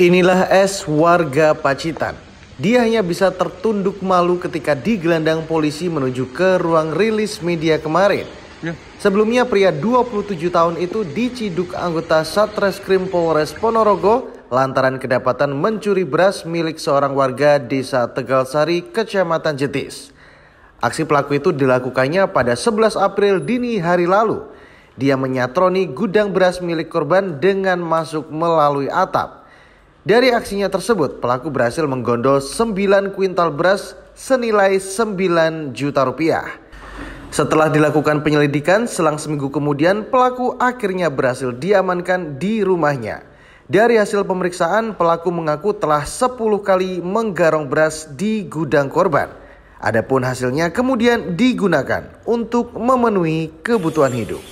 Inilah es warga Pacitan. Dia hanya bisa tertunduk malu ketika digelandang polisi menuju ke ruang rilis media kemarin. Ya. Sebelumnya pria 27 tahun itu diciduk anggota Satreskrim Polres Ponorogo lantaran kedapatan mencuri beras milik seorang warga desa Tegal Sari, Kecamatan Jetis. Aksi pelaku itu dilakukannya pada 11 April dini hari lalu. Dia menyatroni gudang beras milik korban dengan masuk melalui atap. Dari aksinya tersebut, pelaku berhasil menggondol 9 kuintal beras senilai 9 juta rupiah. Setelah dilakukan penyelidikan, selang seminggu kemudian pelaku akhirnya berhasil diamankan di rumahnya. Dari hasil pemeriksaan, pelaku mengaku telah 10 kali menggarong beras di gudang korban. Adapun hasilnya kemudian digunakan untuk memenuhi kebutuhan hidup.